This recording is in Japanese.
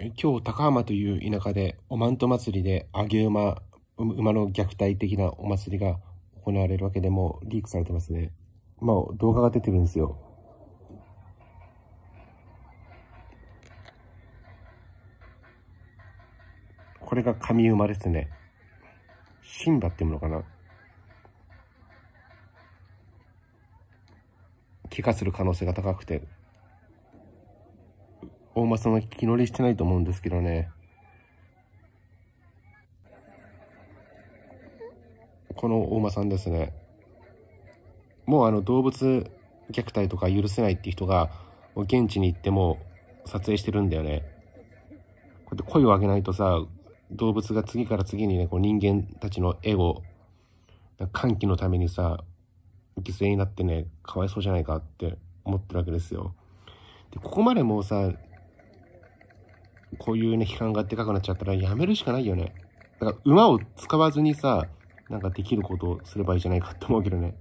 今日高浜という田舎でおまんと祭りで揚げ馬馬の虐待的なお祭りが行われるわけでもリークされてますねまあ動画が出てるんですよこれが神馬ですねシンバっていうのかな気化する可能性が高くて大間さんが気乗りしてないと思うんですけどね。この大間さんですね。もうあの動物虐待とか許せないって人が、現地に行っても撮影してるんだよね。こうやって声を上げないとさ、動物が次から次にね、こう人間たちのエゴ、歓喜のためにさ、犠牲になってね、かわいそうじゃないかって思ってるわけですよ。で、ここまでもうさ、こういうね、批判がでかくなっちゃったらやめるしかないよね。だから馬を使わずにさ、なんかできることをすればいいじゃないかって思うけどね。